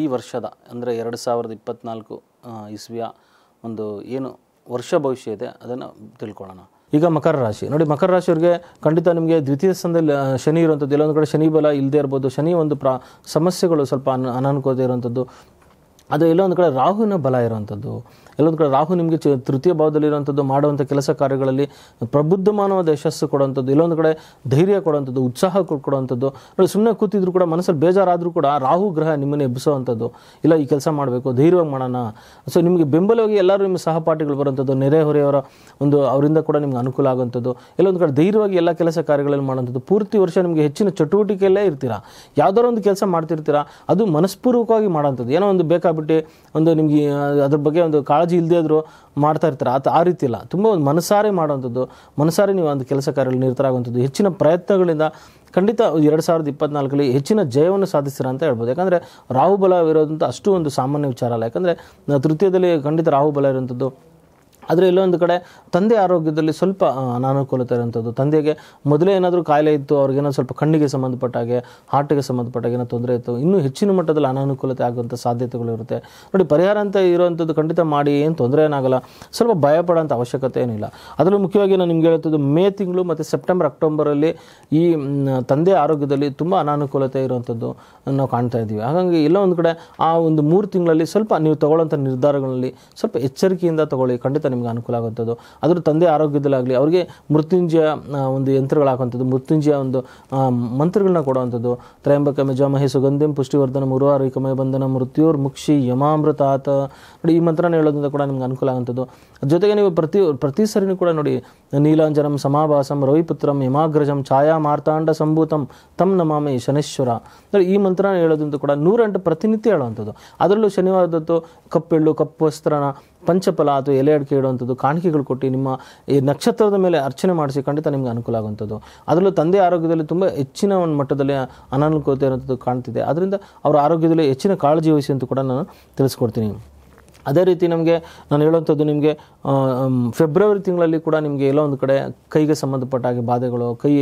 ಈ ವರ್ಷದ ಅಂದರೆ ಎರಡು ಸಾವಿರದ ಇಪ್ಪತ್ತ್ನಾಲ್ಕು ಇಸ್ವಿಯ ಒಂದು ಏನು ವರ್ಷ ಭವಿಷ್ಯ ಇದೆ ಅದನ್ನು ತಿಳ್ಕೊಳ್ಳೋಣ ಈಗ ಮಕರ ರಾಶಿ ನೋಡಿ ಮಕರ ರಾಶಿಯವರಿಗೆ ಖಂಡಿತ ನಿಮಗೆ ದ್ವಿತೀಯ ಸ್ಥಾನದಲ್ಲಿ ಶನಿ ಇರುವಂಥದ್ದು ಇಲ್ಲೊಂದು ಕಡೆ ಶನಿ ಬಲ ಇಲ್ಲದೇ ಇರ್ಬೋದು ಶನಿ ಒಂದು ಪ್ರಾ ಸಮಸ್ಯೆಗಳು ಸ್ವಲ್ಪ ಅನ್ ಅನಾನುಕೂಲತೆ ಇರುವಂಥದ್ದು ಅದು ಎಲ್ಲೊಂದು ಕಡೆ ರಾಹುವಿನ ಬಲ ಇರುವಂಥದ್ದು ಎಲ್ಲೊಂದು ಕಡೆ ರಾಹು ನಿಮಗೆ ಚ ತೃತೀಯ ಇರುವಂಥದ್ದು ಮಾಡುವಂಥ ಕೆಲಸ ಕಾರ್ಯಗಳಲ್ಲಿ ಪ್ರಬುದ್ಧಮಾನವಾದ ಯಶಸ್ಸು ಕೊಡುವಂಥದ್ದು ಇಲ್ಲೊಂದು ಕಡೆ ಧೈರ್ಯ ಕೊಡುವಂಥದ್ದು ಉತ್ಸಾಹ ಕೊಡುವಂಥದ್ದು ಸುಮ್ಮನೆ ಕೂತಿದ್ರು ಕೂಡ ಮನಸ್ಸಲ್ಲಿ ಬೇಜಾರಾದರೂ ಕೂಡ ರಾಹು ಗ್ರಹ ನಿಮ್ಮನ್ನು ಎಬ್ಬಿಸುವಂಥದ್ದು ಇಲ್ಲ ಈ ಕೆಲಸ ಮಾಡಬೇಕು ಧೈರ್ಯವಾಗಿ ಮಾಡೋಣ ಸೊ ನಿಮಗೆ ಬೆಂಬಲವಾಗಿ ಎಲ್ಲರೂ ನಿಮ್ಮ ಸಹಪಾಠಿಗಳು ಬರುವಂಥದ್ದು ನೆರೆಹೊರೆಯವರ ಒಂದು ಅವರಿಂದ ಕೂಡ ನಿಮ್ಗೆ ಅನುಕೂಲ ಆಗುವಂಥದ್ದು ಎಲ್ಲೊಂದು ಕಡೆ ಧೈರ್ಯವಾಗಿ ಎಲ್ಲ ಕೆಲಸ ಕಾರ್ಯಗಳಲ್ಲಿ ಮಾಡುವಂಥದ್ದು ಪೂರ್ತಿ ವರ್ಷ ನಿಮಗೆ ಹೆಚ್ಚಿನ ಚಟುವಟಿಕೆಯಲ್ಲೇ ಇರ್ತೀರಾ ಯಾವುದಾದ್ರು ಒಂದು ಕೆಲಸ ಮಾಡ್ತಿರ್ತೀರಾ ಅದು ಮನಸ್ಪೂರ್ವಕವಾಗಿ ಮಾಡೋಂಥದ್ದು ಏನೋ ಒಂದು ಬೇಕಾಗಿ ಮಾಡ್ಬಿಟ್ಟು ಒಂದು ನಿಮಗೆ ಅದ್ರ ಬಗ್ಗೆ ಒಂದು ಕಾಳಜಿ ಇಲ್ಲದೆ ಆದರೂ ಮಾಡ್ತಾ ಇರ್ತಾರೆ ಆ ಆ ರೀತಿ ಇಲ್ಲ ತುಂಬ ಒಂದು ಮನಸಾರೆ ಮಾಡುವಂಥದ್ದು ಮನಸಾರೆ ನೀವು ಒಂದು ಕೆಲಸ ಕಾರ್ಯಗಳು ನಿರತರಾಗುವಂಥದ್ದು ಹೆಚ್ಚಿನ ಪ್ರಯತ್ನಗಳಿಂದ ಖಂಡಿತ ಎರಡು ಸಾವಿರದ ಇಪ್ಪತ್ನಾಲ್ಕರಲ್ಲಿ ಹೆಚ್ಚಿನ ಜಯವನ್ನು ಸಾಧಿಸ್ತೀರ ಅಂತ ಹೇಳ್ಬೋದು ಯಾಕಂದರೆ ರಾಹುಬಲ ಇರೋದಂಥ ಅಷ್ಟು ಒಂದು ಸಾಮಾನ್ಯ ವಿಚಾರ ಅಲ್ಲ ಯಾಕಂದರೆ ತೃತೀಯದಲ್ಲಿ ಖಂಡಿತ ರಾಹುಬಲ ಇರುವಂಥದ್ದು ಆದರೆ ಇಲ್ಲೊಂದು ಕಡೆ ತಂದೆ ಆರೋಗ್ಯದಲ್ಲಿ ಸ್ವಲ್ಪ ಅನಾನುಕೂಲತೆ ಇರೋಂಥದ್ದು ತಂದೆಗೆ ಮೊದಲೇ ಏನಾದರೂ ಕಾಯಿಲೆ ಇತ್ತು ಅವ್ರಿಗೇನೋ ಸ್ವಲ್ಪ ಕಣ್ಣಿಗೆ ಸಂಬಂಧಪಟ್ಟಾಗೆ ಹಾರ್ಟಿಗೆ ಸಂಬಂಧಪಟ್ಟಾಗ ಏನೋ ತೊಂದರೆ ಇತ್ತು ಇನ್ನೂ ಹೆಚ್ಚಿನ ಮಟ್ಟದಲ್ಲಿ ಅನಾನುಕೂಲತೆ ಆಗುವಂಥ ಸಾಧ್ಯತೆಗಳು ಇರುತ್ತೆ ನೋಡಿ ಪರಿಹಾರ ಅಂತ ಇರುವಂಥದ್ದು ಖಂಡಿತ ಮಾಡಿ ಏನು ತೊಂದರೆ ಏನಾಗಲ್ಲ ಸ್ವಲ್ಪ ಭಯಪಡೋಂಥ ಅವಶ್ಯಕತೆ ಏನಿಲ್ಲ ಅದರಲ್ಲೂ ಮುಖ್ಯವಾಗಿ ನಾನು ನಿಮ್ಗೆ ಹೇಳ್ತಿದ್ದು ಮೇ ತಿಂಗಳು ಮತ್ತು ಸೆಪ್ಟೆಂಬರ್ ಅಕ್ಟೋಬರಲ್ಲಿ ಈ ತಂದೆ ಆರೋಗ್ಯದಲ್ಲಿ ತುಂಬ ಅನಾನುಕೂಲತೆ ಇರುವಂಥದ್ದು ನಾವು ಕಾಣ್ತಾ ಇದ್ದೀವಿ ಹಾಗಾಗಿ ಎಲ್ಲ ಒಂದು ಕಡೆ ಆ ಒಂದು ಮೂರು ತಿಂಗಳಲ್ಲಿ ಸ್ವಲ್ಪ ನೀವು ತೊಗೊಳ್ಳೋಂಥ ನಿರ್ಧಾರಗಳಲ್ಲಿ ಸ್ವಲ್ಪ ಎಚ್ಚರಿಕೆಯಿಂದ ತಗೊಳ್ಳಿ ಖಂಡಿತ ನಿಮ್ಗೆ ಅನುಕೂಲ ಆಗುವಂಥದ್ದು ಅದ್ರ ತಂದೆ ಆರೋಗ್ಯದಲ್ಲಾಗಲಿ ಅವರಿಗೆ ಮೃತ್ಯುಂಜಯ ಒಂದು ಯಂತ್ರಗಳು ಮೃತ್ಯುಂಜಯ ಒಂದು ಮಂತ್ರಗಳನ್ನ ಕೊಡುವಂಥದ್ದು ತ್ರಯಂಬಕ ಮಜಾಮಹಿ ಸುಗಂಧಿಂ ಪುಷ್ಟಿವರ್ಧನ ಮುರುವಾರಿಕಮಯ ಬಂಧನ ಮೃತ್ಯುರ್ ಮುಕ್ಷಿ ಯಮಾಮೃತಾತ ನೋಡಿ ಈ ಮಂತ್ರನ ಹೇಳೋದ್ರಿಂದ ಕೂಡ ನಿಮ್ಗೆ ಅನುಕೂಲ ಆಗುವಂಥದ್ದು ಜೊತೆಗೆ ನೀವು ಪ್ರತಿ ಪ್ರತಿ ಸರಿನೂ ಕೂಡ ನೋಡಿ ನೀಲಾಂಜನಂ ಸಮಾಭಾಸಂ ರವಿಪುತ್ರಂ ಯಮಾಗ್ರಜಂ ಛಾಯಾ ಮಾರ್ತಾಂಡ ಸಂಭೂತಂ ತಮ್ ನಮಾಮಿ ಶನೇಶ್ವರ ನೋಡಿ ಈ ಮಂತ್ರನ ಹೇಳೋದ್ರಿಂದ ಕೂಡ ನೂರೆಂಟು ಪ್ರತಿನಿತ್ಯ ಹೇಳುವಂಥದ್ದು ಅದರಲ್ಲೂ ಶನಿವಾರದತ್ತು ಕಪ್ಪೆಳ್ಳು ಕಪ್ಪು ವಸ್ತ್ರನ ಪಂಚಫಲ ಅಥವಾ ಎಲೆ ಅಡಿಕೆ ಇಡುವಂಥದ್ದು ಕಾಣಿಕೆಗಳು ಕೊಟ್ಟು ನಿಮ್ಮ ಈ ನಕ್ಷತ್ರದ ಮೇಲೆ ಅರ್ಚನೆ ಮಾಡಿಸಿ ಖಂಡಿತ ನಿಮ್ಗೆ ಅನುಕೂಲ ಆಗುವಂಥದ್ದು ಅದರಲ್ಲೂ ತಂದೆ ಆರೋಗ್ಯದಲ್ಲಿ ತುಂಬ ಹೆಚ್ಚಿನ ಒಂದು ಮಟ್ಟದಲ್ಲಿ ಅನಾನುಕೂಲತೆ ಇರುವಂಥದ್ದು ಕಾಣ್ತಿದೆ ಅದರಿಂದ ಅವರ ಆರೋಗ್ಯದಲ್ಲಿ ಹೆಚ್ಚಿನ ಕಾಳಜಿ ವಹಿಸಿ ಅಂತ ಕೂಡ ನಾನು ತಿಳಿಸ್ಕೊಡ್ತೀನಿ ಅದೇ ರೀತಿ ನಮಗೆ ನಾನು ಹೇಳುವಂಥದ್ದು ನಿಮಗೆ ಫೆಬ್ರವರಿ ತಿಂಗಳಲ್ಲಿ ಕೂಡ ನಿಮಗೆ ಎಲ್ಲೋ ಒಂದು ಕಡೆ ಕೈಗೆ ಸಂಬಂಧಪಟ್ಟ ಹಾಗೆ ಬಾಧೆಗಳು ಕೈ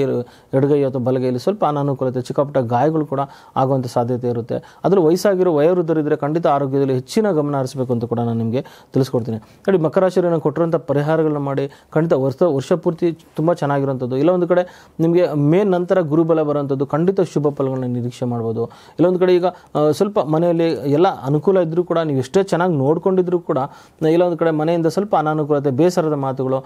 ಎಡಗೈ ಅಥವಾ ಬಲಗೈಯಲ್ಲಿ ಸ್ವಲ್ಪ ಅನಾನುಕೂಲತೆ ಚಿಕ್ಕಪುಟ್ಟ ಗಾಯಗಳು ಕೂಡ ಆಗುವಂಥ ಸಾಧ್ಯತೆ ಇರುತ್ತೆ ಅದರ ವಯಸ್ಸಾಗಿರೋ ವಯೋವೃದ್ಧರಿದ್ದರೆ ಖಂಡಿತ ಆರೋಗ್ಯದಲ್ಲಿ ಹೆಚ್ಚಿನ ಗಮನ ಹರಿಸಬೇಕು ಅಂತ ಕೂಡ ನಾನು ನಿಮಗೆ ತಿಳಿಸ್ಕೊಡ್ತೀನಿ ನೋಡಿ ಮಕರಾಶಿಯನ್ನು ಕೊಟ್ಟಿರುವಂಥ ಪರಿಹಾರಗಳನ್ನ ಮಾಡಿ ಖಂಡಿತ ವರ್ಷ ವರ್ಷ ಪೂರ್ತಿ ತುಂಬ ಚೆನ್ನಾಗಿರುವಂಥದ್ದು ಇಲ್ಲ ಒಂದು ಕಡೆ ನಿಮಗೆ ಮೇ ನಂತರ ಗುರುಬಲ ಬರುವಂಥದ್ದು ಖಂಡಿತ ಶುಭ ಫಲಗಳನ್ನ ನಿರೀಕ್ಷೆ ಮಾಡ್ಬೋದು ಇಲ್ಲೊಂದು ಕಡೆ ಈಗ ಸ್ವಲ್ಪ ಮನೆಯಲ್ಲಿ ಎಲ್ಲ ಅನುಕೂಲ ಇದ್ದರೂ ಕೂಡ ನೀವು ಎಷ್ಟೇ ಚೆನ್ನಾಗಿ ನೋಡ್ಕೊಂಡು ಮಾಡಿಕೊಂಡಿದ್ರು ಕೂಡ ಇಲ್ಲೊಂದು ಕಡೆ ಮನೆಯಿಂದ ಸ್ವಲ್ಪ ಅನಾನುಕೂಲತೆ ಬೇಸರದ ಮಾತುಗಳು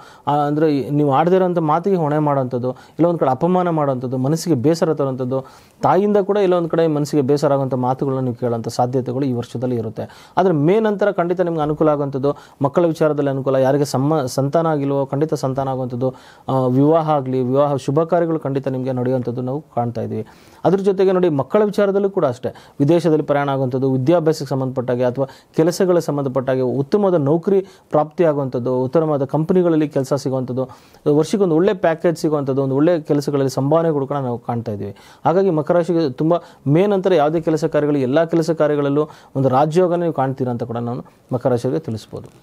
ಅಂದರೆ ನೀವು ಆಡದಿರೋಂಥ ಮಾತಿಗೆ ಹೊಣೆ ಮಾಡುವಂಥದ್ದು ಇಲ್ಲೊಂದು ಕಡೆ ಅಪಮಾನ ಮಾಡುವಂಥದ್ದು ಮನಸ್ಸಿಗೆ ಬೇಸರ ತರುವಂಥದ್ದು ತಾಯಿಯಿಂದ ಕೂಡ ಇಲ್ಲೊಂದು ಕಡೆ ಮನಸ್ಸಿಗೆ ಬೇಸರ ಆಗುವಂಥ ಮಾತುಗಳನ್ನ ನೀವು ಕೇಳೋಂಥ ಸಾಧ್ಯತೆಗಳು ಈ ವರ್ಷದಲ್ಲಿ ಇರುತ್ತೆ ಆದರೆ ಮೇ ನಂತರ ಖಂಡಿತ ನಿಮ್ಗೆ ಅನುಕೂಲ ಆಗುವಂಥದ್ದು ಮಕ್ಕಳ ವಿಚಾರದಲ್ಲಿ ಅನುಕೂಲ ಯಾರಿಗೆ ಸಮ್ಮ ಸಂತಾನ ಆಗಿಲ್ವೋ ಖಂಡಿತ ಸಂತಾನ ಆಗುವಂಥದ್ದು ವಿವಾಹ ಆಗಲಿ ವಿವಾಹ ಶುಭ ಕಾರ್ಯಗಳು ಖಂಡಿತ ನಿಮಗೆ ನಡೆಯುವಂಥದ್ದು ನಾವು ಕಾಣ್ತಾ ಇದ್ದೀವಿ ಅದ್ರ ಜೊತೆಗೆ ನೋಡಿ ಮಕ್ಕಳ ವಿಚಾರದಲ್ಲೂ ಕೂಡ ಅಷ್ಟೇ ವಿದೇಶದಲ್ಲಿ ಪ್ರಯಾಣ ಆಗುವಂಥದ್ದು ವಿದ್ಯಾಭ್ಯಾಸಕ್ಕೆ ಸಂಬಂಧಪಟ್ಟಾಗೆ ಅಥವಾ ಕೆಲಸಗಳ ಸಂಬಂಧಪಟ್ಟ ಸಂಬಂಧಪಟ್ಟಾಗೆ ಉತ್ತಮವಾದ ನೌಕರಿ ಪ್ರಾಪ್ತಿಯಾಗುವಂಥದ್ದು ಉತ್ತಮವಾದ ಕಂಪನಿಗಳಲ್ಲಿ ಕೆಲಸ ಸಿಗುವಂಥದ್ದು ವರ್ಷಕ್ಕೊಂದು ಒಳ್ಳೆ ಪ್ಯಾಕೇಜ್ ಸಿಗುವಂಥದ್ದು ಒಂದು ಒಳ್ಳೆ ಕೆಲಸಗಳಲ್ಲಿ ಸಂಭಾವನೆಗಳು ಕೂಡ ನಾವು ಕಾಣ್ತಾ ಇದ್ದೀವಿ ಹಾಗಾಗಿ ಮಕರ ರಾಶಿಗೆ ತುಂಬ ಮೇನ್ ಅಂತಾರೆ ಯಾವುದೇ ಕೆಲಸ ಕಾರ್ಯಗಳು ಎಲ್ಲ ಕೆಲಸ ಕಾರ್ಯಗಳಲ್ಲೂ ಒಂದು ರಾಜ್ಯೋಗನೇ ಕಾಣ್ತೀರ ಕಾಣ್ತೀರಾ ಅಂತ ಕೂಡ ನಾನು ಮಕರ ರಾಶಿಯವರಿಗೆ ತಿಳಿಸ್ಬೋದು